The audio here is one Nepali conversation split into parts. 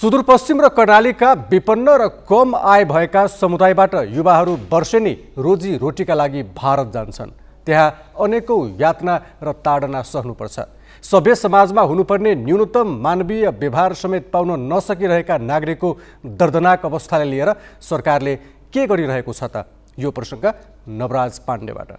सुदूरपश्चिम र कर्णालीका विपन्न र कम आय भएका समुदायबाट युवाहरू वर्षेनी रोजीरोटीका लागि भारत जान्छन् त्यहाँ अनेकौँ यातना र ताडना सहनुपर्छ सभ्य समाजमा हुनुपर्ने न्यूनतम मानवीय व्यवहार समेत पाउन नसकिरहेका नागरिकको दर्दनाक अवस्थालाई लिएर सरकारले के गरिरहेको छ त यो प्रसङ्ग नवराज पाण्डेबाट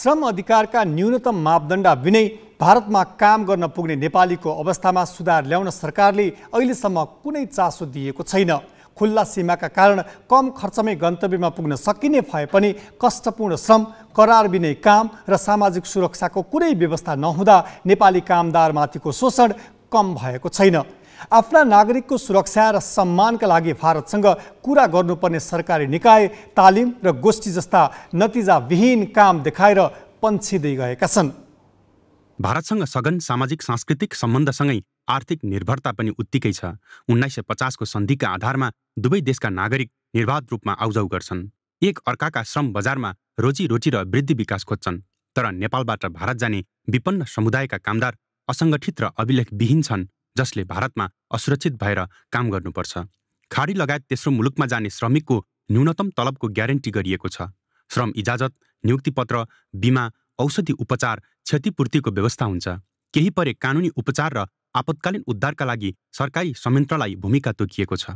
श्रम अधिकारका न्यूनतम मापदण्ड विनय भारतमा काम गर्न पुग्ने नेपालीको अवस्थामा सुधार ल्याउन सरकारले अहिलेसम्म कुनै चासो दिएको छैन खुल्ला सीमाका कारण कम खर्चमै गन्तव्यमा पुग्न सकिने भए पनि कष्टपूर्ण श्रम करार विनय काम र सामाजिक सुरक्षाको कुनै व्यवस्था नहुँदा नेपाली कामदारमाथिको शोषण कम भएको छैन आफ्ना नागरिकको सुरक्षा र सम्मानका लागि भारतसँग कुरा गर्नुपर्ने सरकारी निकाय तालिम र गोष्ठी जस्ता नतिजाविहीन काम देखाएर पन्छिँदै गएका छन् भारतसँग सघन सामाजिक सांस्कृतिक सम्बन्धसँगै आर्थिक निर्भरता पनि उत्तिकै छ उन्नाइस सय पचासको सन्धिका आधारमा दुवै देशका नागरिक निर्वाध रूपमा आउजाउ गर्छन् एक अर्काका श्रम बजारमा रोजीरोटी र वृद्धि विकास खोज्छन् तर नेपालबाट भारत जाने विपन्न समुदायका कामदार असङ्गठित र अभिलेखविहीन छन् जसले भारतमा असुरक्षित भएर काम गर्नुपर्छ खाडी लगायत तेस्रो मुलुकमा जाने श्रमिकको न्यूनतम तलबको ग्यारेन्टी गरिएको छ श्रम इजाजत नियुक्तिपत्र बिमा औषधि उपचार क्षतिपूर्तिको व्यवस्था हुन्छ केही परे कानुनी उपचार र आपतकालीन उद्धारका लागि सरकारी संयन्त्रलाई भूमिका तोकिएको छ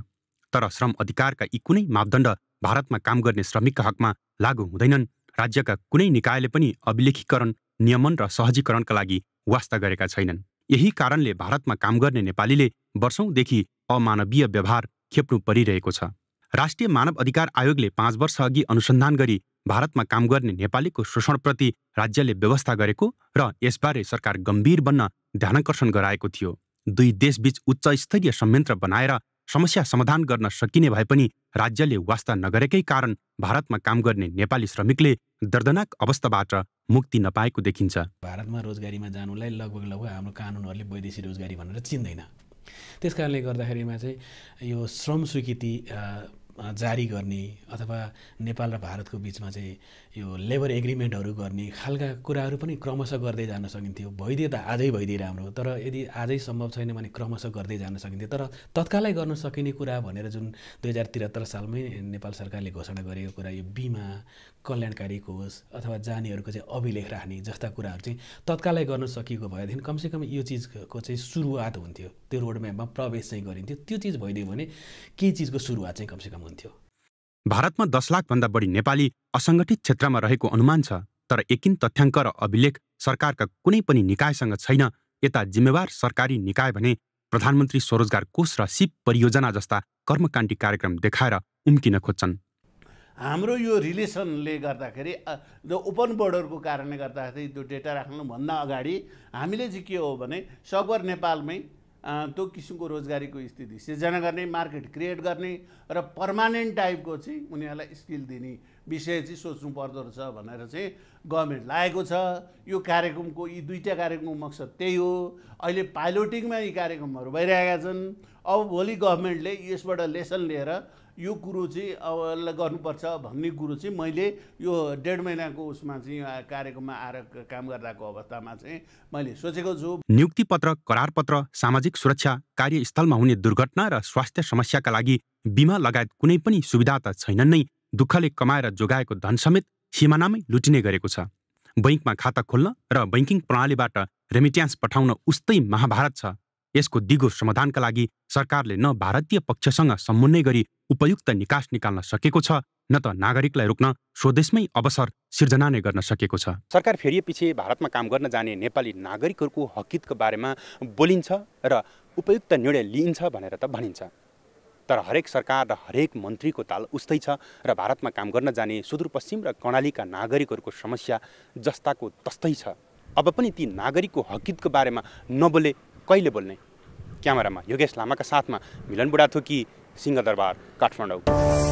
तर श्रम अधिकारका यी कुनै मापदण्ड भारतमा काम गर्ने श्रमिकका हकमा लागू हुँदैनन् राज्यका कुनै निकायले पनि अभिलेखीकरण नियमन र सहजीकरणका लागि वास्ता गरेका छैनन् यही कारणले भारतमा काम गर्ने नेपालीले वर्षौंदेखि अमानवीय व्यवहार खेप्नु परिरहेको छ राष्ट्रिय मानव अधिकार आयोगले पाँच वर्षअघि अनुसन्धान गरी भारतमा काम गर्ने नेपालीको शोषणप्रति राज्यले व्यवस्था गरेको र यसबारे सरकार गम्भीर बन्न ध्यानकर्षण गराएको थियो दुई देशबीच उच्च स्तरीय संयन्त्र बनाएर समस्या समाधान गर्न सकिने भए पनि राज्यले वास्ता नगरेकै कारण भारतमा काम गर्ने नेपाली श्रमिकले दर्दनाक अवस्थाबाट मुक्ति नपाएको देखिन्छ भारतमा रोजगारीमा जानुलाई लगभग लगभग हाम्रो कानुनहरूले वैदेशिक रोजगारी भनेर चिन्दैन त्यस कारणले गर्दाखेरिमा चाहिँ यो श्रम स्वीकृति जारी गर्ने अथवा नेपाल र भारतको बिचमा चाहिँ यो लेबर एग्रिमेन्टहरू गर्ने खालका कुराहरू पनि क्रमशः गर्दै जान सकिन्थ्यो भइदिए त आजै भइदिए राम्रो तर यदि आजै सम्भव छैन भने क्रमशः गर्दै जान सकिन्थ्यो तर तत्कालै गर्न सकिने कुरा भनेर जुन दुई हजार त्रिहत्तर सालमै नेपाल सरकारले घोषणा गरेको कुरा यो बिमा कल्याणकारी कोष अथवा जानेहरूको चाहिँ अभिलेख राख्ने जस्ता कुराहरू चाहिँ तत्कालै गर्न सकिएको भएदेखि कमसेकम यो चिजको चाहिँ सुरुवात हुन्थ्यो त्यो रोडम्यापमा प्रवेश चाहिँ गरिन्थ्यो त्यो चिज भइदियो भने केही चिजको सुरुवात चाहिँ कमसेकम हुन्थ्यो हुन्थ्यो भारतमा दस लाखभन्दा बढी नेपाली असङ्गठित क्षेत्रमा रहेको अनुमान छ तर एकिन तथ्याङ्क र अभिलेख सरकारका कुनै पनि निकायसँग छैन यता जिम्मेवार सरकारी निकाय भने प्रधानमन्त्री स्वरोजगार कोष र सिप परियोजना जस्ता कर्मकाण्डी कार्यक्रम देखाएर उम्किन खोज्छन् हाम्रो यो रिलेसनले गर्दाखेरि ओपन बोर्डरको कारणले गर्दाखेरि त्यो डेटा राख्नुभन्दा अगाडि हामीले चाहिँ के हो भने सगर नेपालमै त्यो किसिमको रोजगारीको स्थिति सिर्जना गर्ने मार्केट क्रिएट गर्ने र पर्मानेन्ट टाइपको चाहिँ उनीहरूलाई स्किल दिने विषय चाहिँ सोच्नु पर्दो रहेछ भनेर चाहिँ गभर्मेन्ट लागेको छ यो कार्यक्रमको यी दुईवटा कार्यक्रमको मकसद त्यही हो अहिले पाइलोटिङमा यी कार्यक्रमहरू भइरहेका छन् अब भोलि गभर्मेन्टले यसबाट लेसन लिएर यो कुरो चाहिँ अब यसलाई गर्नुपर्छ भन्ने कुरो चाहिँ मैले यो डेढ महिनाको उसमा चाहिँ कार्यक्रममा आएर काम गर्दाको अवस्थामा चाहिँ मैले सोचेको छु नियुक्ति पत्र करारपत्र सामाजिक सुरक्षा कार्यस्थलमा हुने दुर्घटना र स्वास्थ्य समस्याका लागि बिमा लगायत कुनै पनि सुविधा त छैनन् नै दुःखले कमाएर जोगाएको धन धनसमेत सिमानामै लुटिने गरेको छ बैङ्कमा खाता खोल्न र बैङ्किङ प्रणालीबाट रेमिट्यान्स पठाउन उस्तै महाभारत छ यसको दिगो समाधानका लागि सरकारले न भारतीय पक्षसँग समन्वय गरी उपयुक्त निकास निकाल्न सकेको छ न त नागरिकलाई रोक्न स्वदेशमै अवसर सिर्जना नै गर्न सकेको छ सरकार फेरि पछि भारतमा काम गर्न जाने नेपाली नागरिकहरूको हकितको बारेमा बोलिन्छ र उपयुक्त निर्णय लिइन्छ भनेर त भनिन्छ तर हरेक सरकार र हरेक मन्त्रीको ताल उस्तै छ र भारतमा काम गर्न जाने सुदूरपश्चिम र कर्णालीका नागरिकहरूको समस्या जस्ताको तस्तै छ अब पनि ती नागरिकको हकितको बारेमा नबोले कहिले बोल्ने क्यामेरामा योगेश लामाका साथमा मिलन बुढाथोकी सिंहदरबार काठमाडौँ